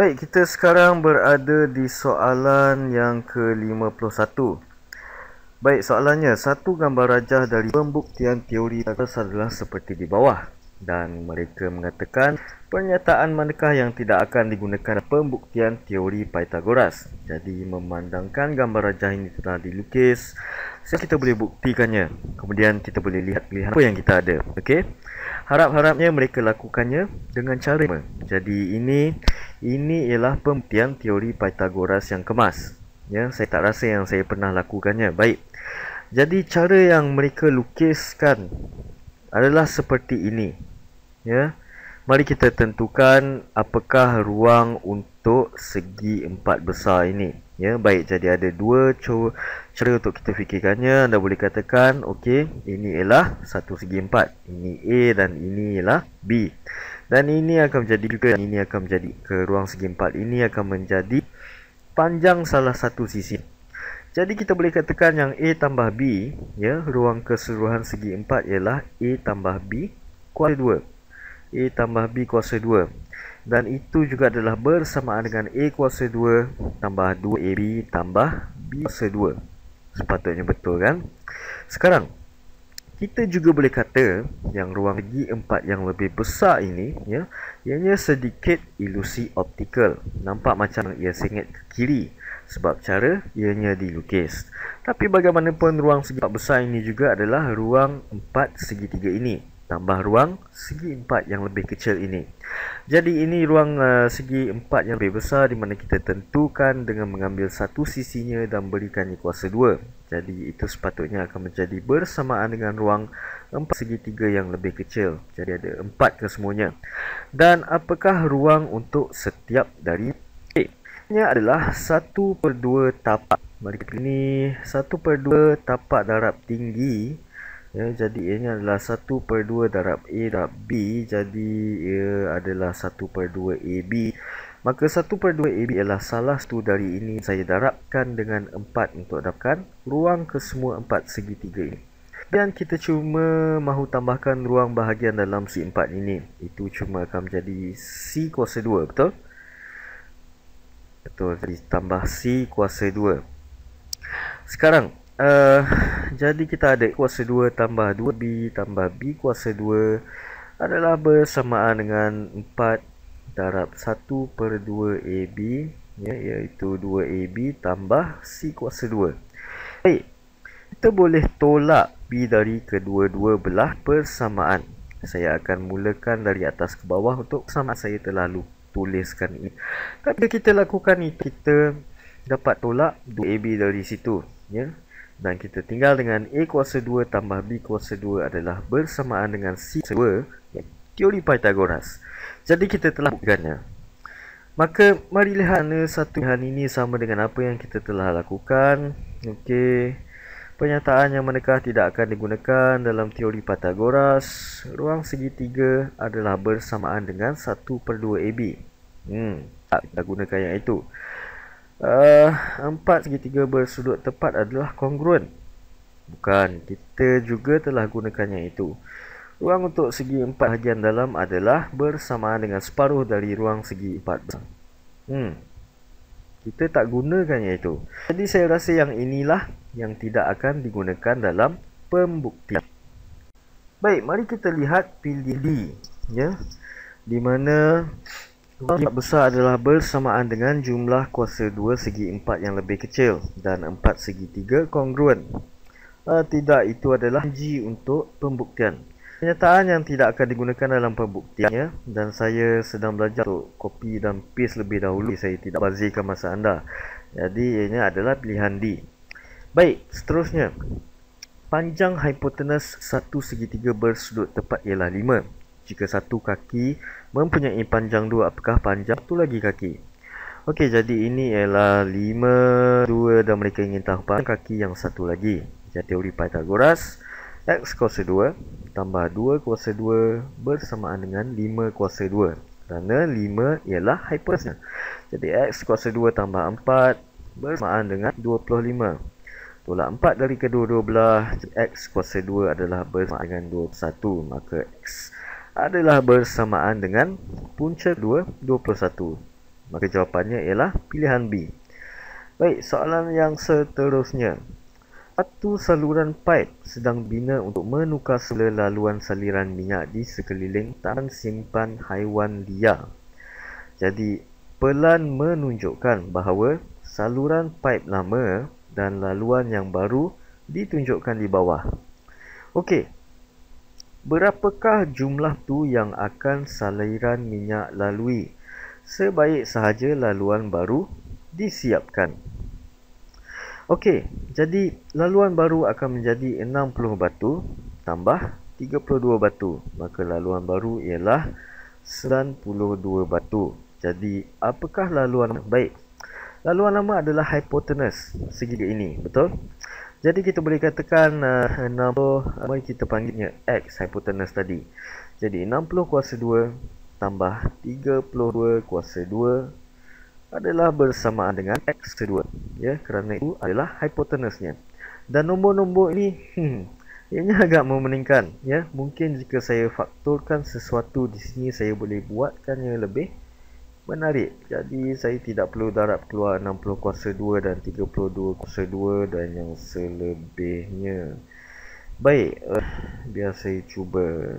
Baik, kita sekarang berada di soalan yang ke-51. Baik, soalannya, satu gambar rajah dari pembuktian teori Pythagoras adalah seperti di bawah. Dan mereka mengatakan pernyataan manakah yang tidak akan digunakan pembuktian teori Pythagoras. Jadi, memandangkan gambar rajah ini telah dilukis, kita boleh buktikannya. Kemudian, kita boleh lihat pilihan apa yang kita ada. Okey? Harap-harapnya mereka lakukannya dengan cara. Jadi, ini... Ini ialah pembuktian teori Pythagoras yang kemas. Ya, saya tak rasa yang saya pernah lakukannya. Baik. Jadi cara yang mereka lukiskan adalah seperti ini. Ya. Mari kita tentukan apakah ruang untuk segi empat besar ini. Ya, baik. Jadi ada dua cara untuk kita fikirkannya. Anda boleh katakan, okey, ini ialah satu segi empat. Ini A dan ini ialah B. Dan ini akan menjadi juga ini akan menjadi ke ruang segi empat ini akan menjadi panjang salah satu sisi. Jadi kita boleh katakan yang a tambah b ya ruang keseluruhan segi empat ialah a tambah b kuasa dua a tambah b kuasa dua dan itu juga adalah bersamaan dengan a kuasa dua tambah dua ab tambah b kuasa dua sepatutnya betul kan? Sekarang kita juga boleh kata yang ruang segi empat yang lebih besar ini ya ianya sedikit ilusi optikal nampak macam ia sengit ke kiri sebab cara ianya dilukis tapi bagaimanapun ruang segi empat besar ini juga adalah ruang empat segitiga ini tambah ruang segi empat yang lebih kecil ini. Jadi ini ruang uh, segi empat yang lebih besar di mana kita tentukan dengan mengambil satu sisinya dan berikannya kuasa dua. Jadi itu sepatutnya akan menjadi bersamaan dengan ruang empat segi tiga yang lebih kecil. Jadi ada empat ke semuanya. Dan apakah ruang untuk setiap dari A? Ini adalah satu per dua tapak. Mari kita pilih ini. Satu per dua tapak darab tinggi ya, jadi ianya adalah 1 per 2 darab A darab B jadi ia adalah 1 per 2 AB maka 1 per 2 AB ialah salah satu dari ini saya darabkan dengan 4 untuk dapatkan ruang ke semua 4 segitiga ini dan kita cuma mahu tambahkan ruang bahagian dalam si 4 ini itu cuma akan menjadi C kuasa 2 betul? betul jadi tambah C kuasa 2 sekarang uh, jadi kita ada kuasa 2 tambah 2B tambah B kuasa 2 adalah bersamaan dengan 4 darab 1 per 2AB ya, iaitu 2AB tambah C kuasa 2. Baik, kita boleh tolak B dari kedua-dua belah persamaan. Saya akan mulakan dari atas ke bawah untuk sama saya terlalu tuliskan ini. Tapi kita lakukan ini, kita dapat tolak 2AB dari situ. Ya dan kita tinggal dengan A kuasa 2 tambah B kuasa 2 adalah bersamaan dengan C kuasa 2 teori Pythagoras. Jadi kita telah buktikannya. Maka mari lihat mana satu hal ini sama dengan apa yang kita telah lakukan. Okey. Pernyataan yang menekah tidak akan digunakan dalam teori Pythagoras. Ruang segitiga adalah bersamaan dengan 1 per 2 AB. Hmm. Tak kita gunakan yang itu uh, eh, empat segitiga bersudut tepat adalah kongruen bukan kita juga telah gunakannya itu ruang untuk segi empat bahagian dalam adalah bersamaan dengan separuh dari ruang segi empat besar hmm kita tak gunakannya itu jadi saya rasa yang inilah yang tidak akan digunakan dalam pembuktian baik mari kita lihat pilih D ya di mana Jumlah besar adalah bersamaan dengan jumlah kuasa 2 segi 4 yang lebih kecil dan 4 segi 3 kongruen. Uh, ah, tidak, itu adalah G untuk pembuktian. Kenyataan yang tidak akan digunakan dalam pembuktiannya dan saya sedang belajar untuk copy dan paste lebih dahulu saya tidak bazirkan masa anda. Jadi ianya adalah pilihan D. Baik, seterusnya. Panjang hipotenus 1 segi 3 bersudut tepat ialah jika satu kaki mempunyai panjang dua, apakah panjang satu lagi kaki Okey jadi ini ialah lima dua dan mereka ingin tahu panjang kaki yang satu lagi jadi teori Pythagoras x kuasa dua tambah dua kuasa dua bersamaan dengan lima kuasa dua. kerana lima ialah hypotenusa jadi x kuasa dua tambah empat bersamaan dengan dua puluh 25 Tolak 4 dari kedua-dua belah X kuasa 2 adalah bersama dengan 21 Maka X adalah bersamaan dengan punca 2, 21. Maka jawapannya ialah pilihan B. Baik, soalan yang seterusnya. Satu saluran pipe sedang bina untuk menukar sela laluan saliran minyak di sekeliling tan simpan haiwan liar. Jadi, pelan menunjukkan bahawa saluran pipe lama dan laluan yang baru ditunjukkan di bawah. Okey, Berapakah jumlah tu yang akan saliran minyak lalui? Sebaik sahaja laluan baru disiapkan. Okey, jadi laluan baru akan menjadi 60 batu tambah 32 batu. Maka laluan baru ialah 92 batu. Jadi, apakah laluan baik? Laluan lama adalah hypotenuse segi ini, betul? Jadi kita boleh katakan eh, uh, number eh, mari kita panggilnya x hypotenuse tadi. Jadi 60 kuasa 2 tambah 32 kuasa 2 adalah bersamaan dengan x kedua. Ya, kerana itu adalah hypotenuse Dan nombor-nombor ini hmm, ianya agak memeningkan, ya. Mungkin jika saya faktorkan sesuatu di sini saya boleh buatkannya lebih menarik jadi saya tidak perlu darab keluar 60 kuasa 2 dan 32 kuasa 2 dan yang selebihnya baik uh, biar saya cuba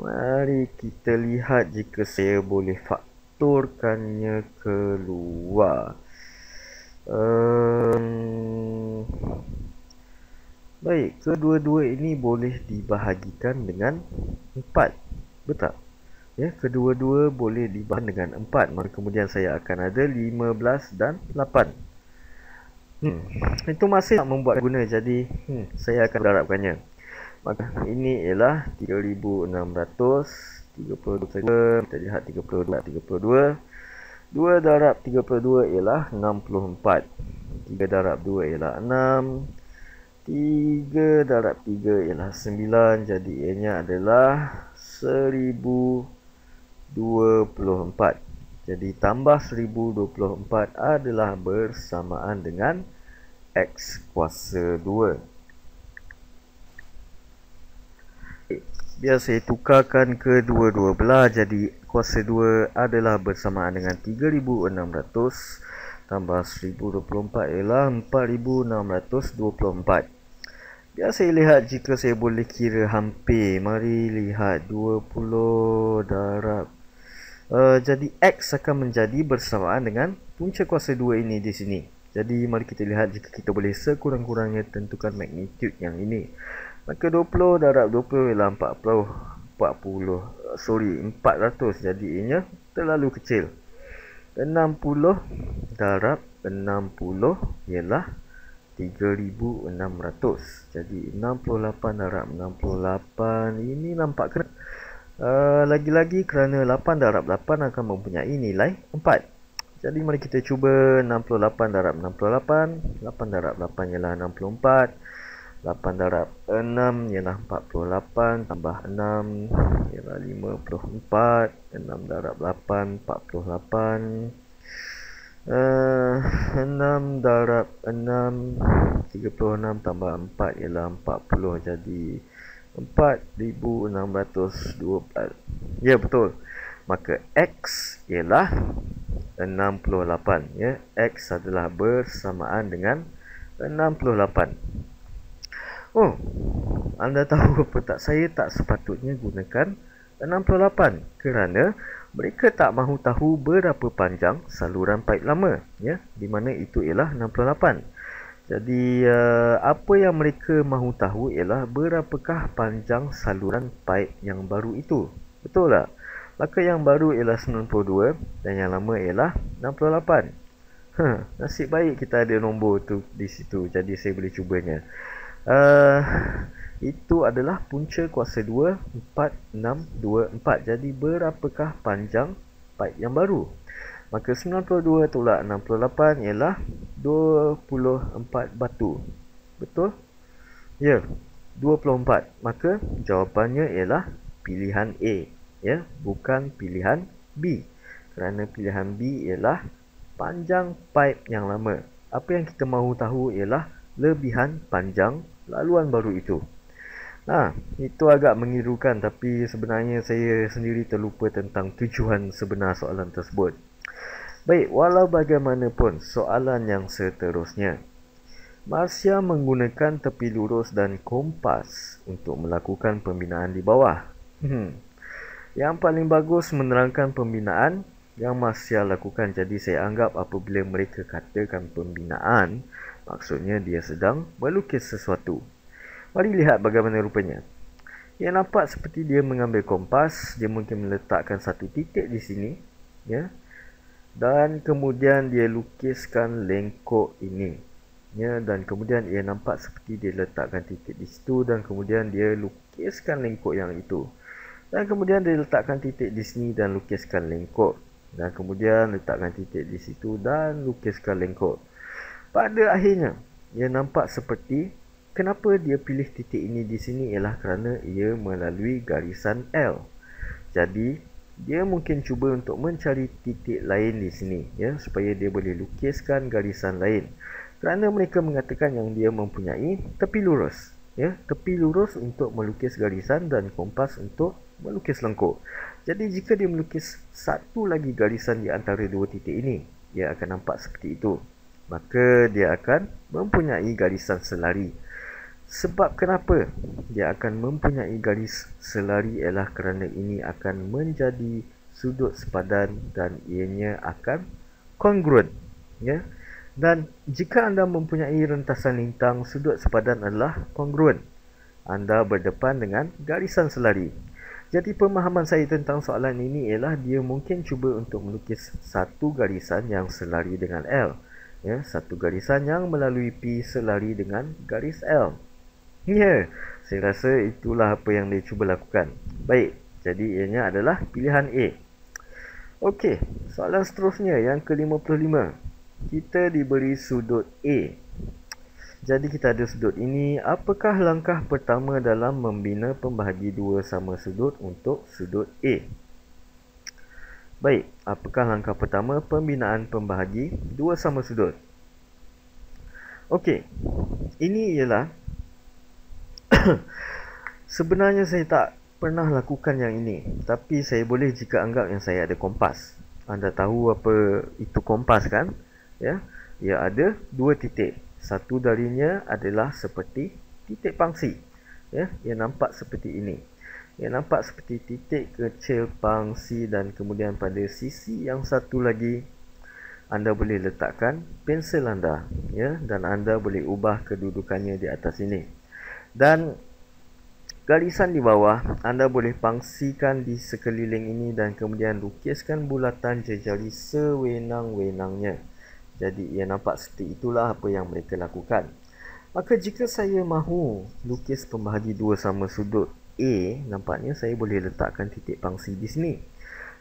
mari kita lihat jika saya boleh fakturkannya keluar um, baik kedua-dua ini boleh dibahagikan dengan 4 betul ya kedua-dua boleh dibahagikan dengan 4 maka kemudian saya akan ada 15 dan 8 hmm. hmm. itu masih tak membuat guna jadi hmm, saya akan berharapkannya maka ini ialah 3600 32 saja kita lihat 32 32 dua darab 32 ialah 64 tiga darab 2 ialah 6 tiga darab 3 ialah 9 jadi ianya adalah 24 Jadi tambah 1024 adalah bersamaan dengan X kuasa 2 Biar saya tukarkan ke 2 belah Jadi kuasa 2 adalah bersamaan dengan 3600 tambah 1024 ialah 4624 biar saya lihat jika saya boleh kira hampir mari lihat 20 darab Eh, jadi X akan menjadi bersamaan dengan punca kuasa 2 ini di sini. Jadi mari kita lihat jika kita boleh sekurang-kurangnya tentukan magnitude yang ini. Maka 20 darab 20 ialah 40. 40. Sorry, 400. Jadi ianya terlalu kecil. 60 darab 60 ialah 3600. Jadi 68 darab 68 ini nampak kena Eh, lagi-lagi uh, kerana 8 darab 8 akan mempunyai nilai 4 jadi mari kita cuba 68 darab 68 8 darab 8 ialah 64 8 darab 6 ialah 48 tambah 6 ialah 54 6 darab 8 48 uh, 6 darab 6 36 tambah 4 ialah 40 jadi 4,612 Ya betul Maka X ialah 68 ya. X adalah bersamaan dengan 68 Oh Anda tahu apa tak Saya tak sepatutnya gunakan 68 Kerana mereka tak mahu tahu berapa panjang saluran paip lama ya. Di mana itu ialah jadi eh, apa yang mereka mahu tahu ialah berapakah panjang saluran pipe yang baru itu. Betul tak? Maka yang baru ialah 92 dan yang lama ialah 68. Huh, nasib baik kita ada nombor tu di situ jadi saya boleh cubanya. Uh, itu adalah punca kuasa 2 4 6 2 4. Jadi berapakah panjang pipe yang baru? maka 92 tolak 68 ialah 24 batu. Betul? Ya. 24. Maka jawapannya ialah pilihan A, ya, bukan pilihan B. Kerana pilihan B ialah panjang pipe yang lama. Apa yang kita mahu tahu ialah lebihan panjang laluan baru itu. Nah, ha, itu agak mengirukan tapi sebenarnya saya sendiri terlupa tentang tujuan sebenar soalan tersebut. Baik, walau bagaimanapun, soalan yang seterusnya. Marsia menggunakan tepi lurus dan kompas untuk melakukan pembinaan di bawah. Hmm. Yang paling bagus menerangkan pembinaan yang Marsia lakukan. Jadi saya anggap apabila mereka katakan pembinaan, maksudnya dia sedang melukis sesuatu. Mari lihat bagaimana rupanya. Yang nampak seperti dia mengambil kompas, dia mungkin meletakkan satu titik di sini. Ya. Yeah dan kemudian dia lukiskan lengkok ini ya dan kemudian ia nampak seperti dia letakkan titik di situ dan kemudian dia lukiskan lengkok yang itu dan kemudian dia letakkan titik di sini dan lukiskan lengkok dan kemudian letakkan titik di situ dan lukiskan lengkok pada akhirnya ia nampak seperti kenapa dia pilih titik ini di sini ialah kerana ia melalui garisan L jadi dia mungkin cuba untuk mencari titik lain di sini ya supaya dia boleh lukiskan garisan lain kerana mereka mengatakan yang dia mempunyai tepi lurus ya tepi lurus untuk melukis garisan dan kompas untuk melukis lengkung jadi jika dia melukis satu lagi garisan di antara dua titik ini dia akan nampak seperti itu maka dia akan mempunyai garisan selari sebab kenapa dia akan mempunyai garis selari ialah kerana ini akan menjadi sudut sepadan dan ianya akan congruent. Ya? Dan jika anda mempunyai rentasan lintang, sudut sepadan adalah congruent. Anda berdepan dengan garisan selari. Jadi pemahaman saya tentang soalan ini ialah dia mungkin cuba untuk melukis satu garisan yang selari dengan L. Ya, satu garisan yang melalui P selari dengan garis L. Ya, yeah, saya rasa itulah apa yang dia cuba lakukan. Baik, jadi ianya adalah pilihan A. Okey, soalan seterusnya yang ke-55. Kita diberi sudut A. Jadi kita ada sudut ini, apakah langkah pertama dalam membina pembahagi dua sama sudut untuk sudut A? Baik, apakah langkah pertama pembinaan pembahagi dua sama sudut? Okey. Ini ialah Sebenarnya saya tak pernah lakukan yang ini Tapi saya boleh jika anggap yang saya ada kompas Anda tahu apa itu kompas kan? Ya, Ia ada dua titik Satu darinya adalah seperti titik pangsi ya, Ia nampak seperti ini Ia nampak seperti titik kecil pangsi Dan kemudian pada sisi yang satu lagi anda boleh letakkan pensel anda ya dan anda boleh ubah kedudukannya di atas ini dan garisan di bawah anda boleh pangsikan di sekeliling ini dan kemudian lukiskan bulatan jejari sewenang-wenangnya jadi ia nampak seperti itulah apa yang mereka lakukan maka jika saya mahu lukis pembahagi dua sama sudut A nampaknya saya boleh letakkan titik pangsi di sini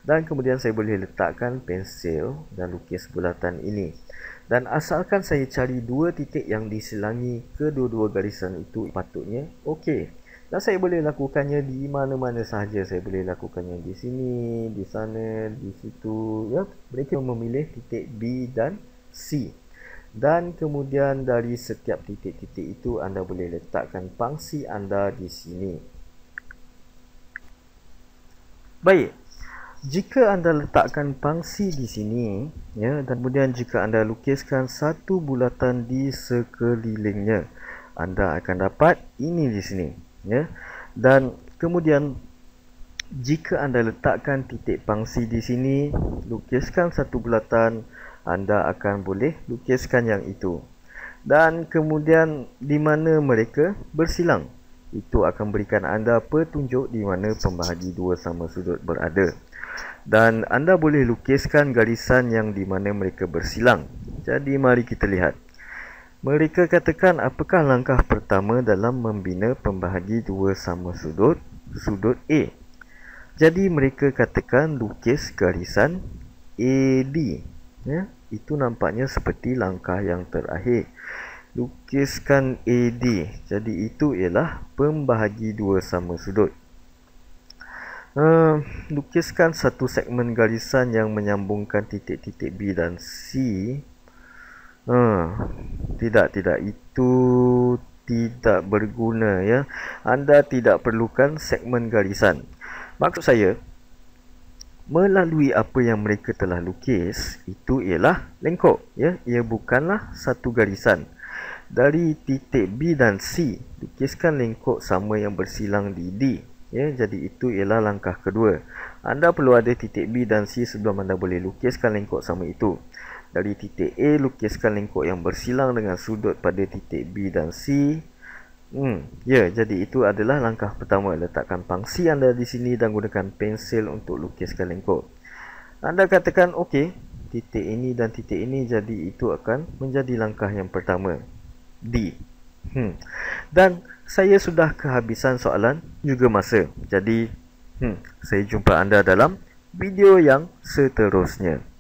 dan kemudian saya boleh letakkan pensel dan lukis bulatan ini dan asalkan saya cari dua titik yang diselangi kedua-dua garisan itu patutnya okey dan saya boleh lakukannya di mana-mana sahaja saya boleh lakukannya di sini di sana di situ ya mereka memilih titik B dan C dan kemudian dari setiap titik-titik itu anda boleh letakkan pangsi anda di sini Baik, jika anda letakkan pangsi di sini ya dan kemudian jika anda lukiskan satu bulatan di sekelilingnya anda akan dapat ini di sini ya dan kemudian jika anda letakkan titik pangsi di sini lukiskan satu bulatan anda akan boleh lukiskan yang itu dan kemudian di mana mereka bersilang itu akan berikan anda petunjuk di mana pembahagi dua sama sudut berada dan anda boleh lukiskan garisan yang di mana mereka bersilang. Jadi mari kita lihat. Mereka katakan apakah langkah pertama dalam membina pembahagi dua sama sudut, sudut A. Jadi mereka katakan lukis garisan AD. Ya, itu nampaknya seperti langkah yang terakhir. Lukiskan AD. Jadi itu ialah pembahagi dua sama sudut. Hmm, lukiskan satu segmen garisan yang menyambungkan titik-titik B dan C. Uh, tidak, tidak. Itu tidak berguna. ya. Anda tidak perlukan segmen garisan. Maksud saya, melalui apa yang mereka telah lukis, itu ialah lengkok. Ya? Ia bukanlah satu garisan. Dari titik B dan C, lukiskan lengkok sama yang bersilang di D. Ya, jadi itu ialah langkah kedua. Anda perlu ada titik B dan C sebelum anda boleh lukiskan lengkok sama itu. Dari titik A, lukiskan lengkok yang bersilang dengan sudut pada titik B dan C. Hmm, ya, jadi itu adalah langkah pertama. Letakkan pangsi anda di sini dan gunakan pensel untuk lukiskan lengkok. Anda katakan, okey, titik ini dan titik ini jadi itu akan menjadi langkah yang pertama. D. Hmm. Dan saya sudah kehabisan soalan juga masa. Jadi, hmm, saya jumpa anda dalam video yang seterusnya.